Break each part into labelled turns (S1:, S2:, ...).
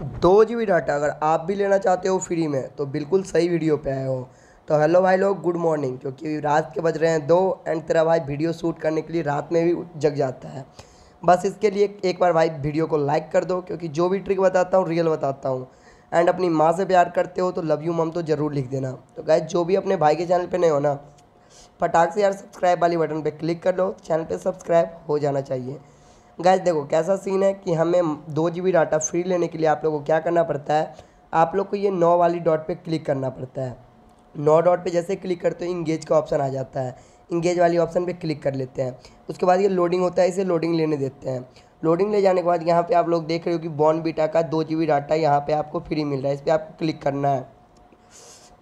S1: दो जी डाटा अगर आप भी लेना चाहते हो फ्री में तो बिल्कुल सही वीडियो पे आए हो तो हेलो भाई लोग गुड मॉर्निंग क्योंकि रात के बज रहे हैं दो एंड तेरा भाई वीडियो शूट करने के लिए रात में भी जग जाता है बस इसके लिए एक बार भाई वीडियो को लाइक कर दो क्योंकि जो भी ट्रिक बताता हूँ रियल बताता हूँ एंड अपनी माँ से प्यार करते हो तो लव यू मम तो ज़रूर लिख देना तो गाय जो भी अपने भाई के चैनल पर नहीं हो ना फटाक से यार सब्सक्राइब वाली बटन पर क्लिक कर लो चैनल पर सब्सक्राइब हो जाना चाहिए गैस देखो कैसा सीन है कि हमें दो जी डाटा फ्री लेने के लिए आप लोग को क्या करना पड़ता है आप लोग को ये नौ वाली डॉट पे क्लिक करना पड़ता है नौ डॉट पे जैसे क्लिक करते हो इंगेज का ऑप्शन आ जाता है इंगेज वाली ऑप्शन पे क्लिक कर लेते हैं उसके बाद ये लोडिंग होता है इसे लोडिंग लेने देते हैं लोडिंग ले जाने के बाद यहाँ पे आप लोग देख रहे हो कि बॉन बीटा का दो जी डाटा यहाँ पे आपको फ्री मिल रहा है इस पर आपको क्लिक करना है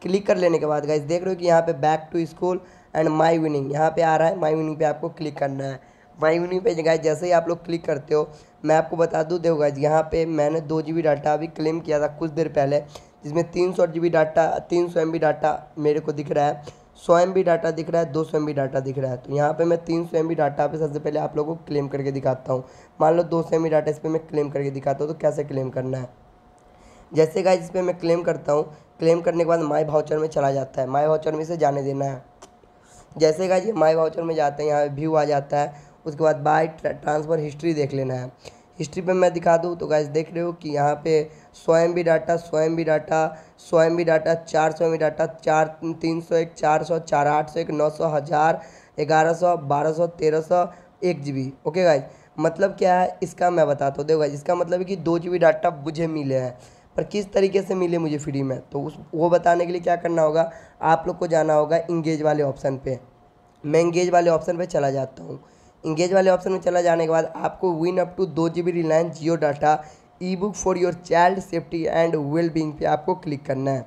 S1: क्लिक कर लेने के बाद गाइज देख रहे हो कि यहाँ पे back to school and my winning यहाँ पे आ रहा है माई विनिंग पे आपको क्लिक करना है वहीं उन्हीं पर गाइज जैसे ही आप लोग क्लिक करते हो मैं आपको बता दूँ देखो गाइज यहाँ पे मैंने दो जी बी डाटा अभी क्लेम किया था कुछ देर पहले जिसमें तीन सौ जी बी डाटा तीन सौ एम बी डाटा मेरे को दिख रहा है सौ एम बी डाटा दिख रहा है दो सौ एम बी डाटा दिख रहा है तो यहाँ पे मैं तीन सौ एम बी डाटा पे सबसे पहले आप लोगों को क्लेम करके दिखाता हूँ मान लो दो सौ एम बी डाटा इस पर मैं क्लेम करके दिखाता हूँ तो कैसे क्लेम करना है जैसे गाइज इस पर मैं क्लेम करता हूँ क्लेम करने के बाद माई भाउचर में चला जाता है माई भाउचर में इसे जाने देना है जैसे गाइज ये माई भाउचर में जाते हैं यहाँ व्यू आ जाता है उसके बाद बाय ट्रांसफ़र हिस्ट्री देख लेना है हिस्ट्री पे मैं दिखा दूँ तो गाइज देख रहे हो कि यहाँ पे स्वयं भी डाटा स्वयं भी डाटा स्वयं भी डाटा चार सौ भी डाटा चार तीन सौ एक चार सौ चार आठ सौ एक नौ सौ हज़ार ग्यारह सौ बारह सौ तेरह सौ एक जी बी ओके गाइज मतलब क्या है इसका मैं बताता हूँ देखो गाइज इसका मतलब है कि दो जी बी डाटा मुझे मिले हैं पर किस तरीके से मिले मुझे फ्री में तो उस वो बताने के लिए क्या करना होगा आप लोग को जाना होगा इंगेज वाले ऑप्शन पर मैं इंगेज वाले ऑप्शन पर चला जाता हूँ इंगेज वाले ऑप्शन में चला जाने के बाद आपको विन अप टू दो G B Reliance Jio data e book for your child safety and wellbeing पे आपको क्लिक करना है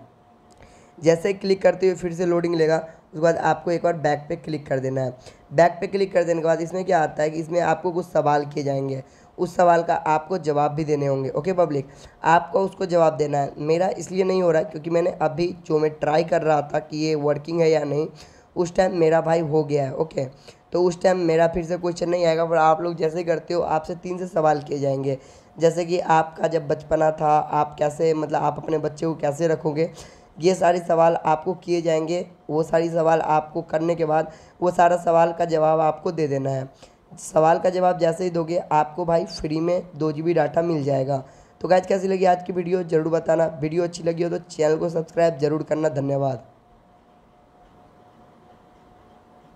S1: जैसे ही क्लिक करते हुए फिर से लोडिंग लेगा उसके बाद आपको एक बार बैक पे क्लिक कर देना है बैक पे क्लिक कर देने के बाद इसमें क्या आता है कि इसमें आपको कुछ सवाल किए जाएंगे उस सवाल का आपको जवाब भी देने होंगे ओके पब्लिक आपको उसको जवाब देना है मेरा इसलिए नहीं हो रहा क्योंकि मैंने अभी जो मैं ट्राई कर रहा था कि ये वर्किंग है या नहीं उस टाइम मेरा भाई हो गया है ओके तो उस टाइम मेरा फिर से क्वेश्चन नहीं आएगा पर आप लोग जैसे करते हो आपसे तीन से सवाल किए जाएंगे जैसे कि आपका जब बचपना था आप कैसे मतलब आप अपने बच्चे को कैसे रखोगे ये सारे सवाल आपको किए जाएंगे वो सारी सवाल आपको करने के बाद वो सारा सवाल का जवाब आपको दे देना है सवाल का जवाब जैसे ही दोगे आपको भाई फ्री में दो जी बी डाटा मिल जाएगा तो गैज कैसी लगी आज की वीडियो ज़रूर बताना वीडियो अच्छी लगी हो तो चैनल को सब्सक्राइब जरूर करना धन्यवाद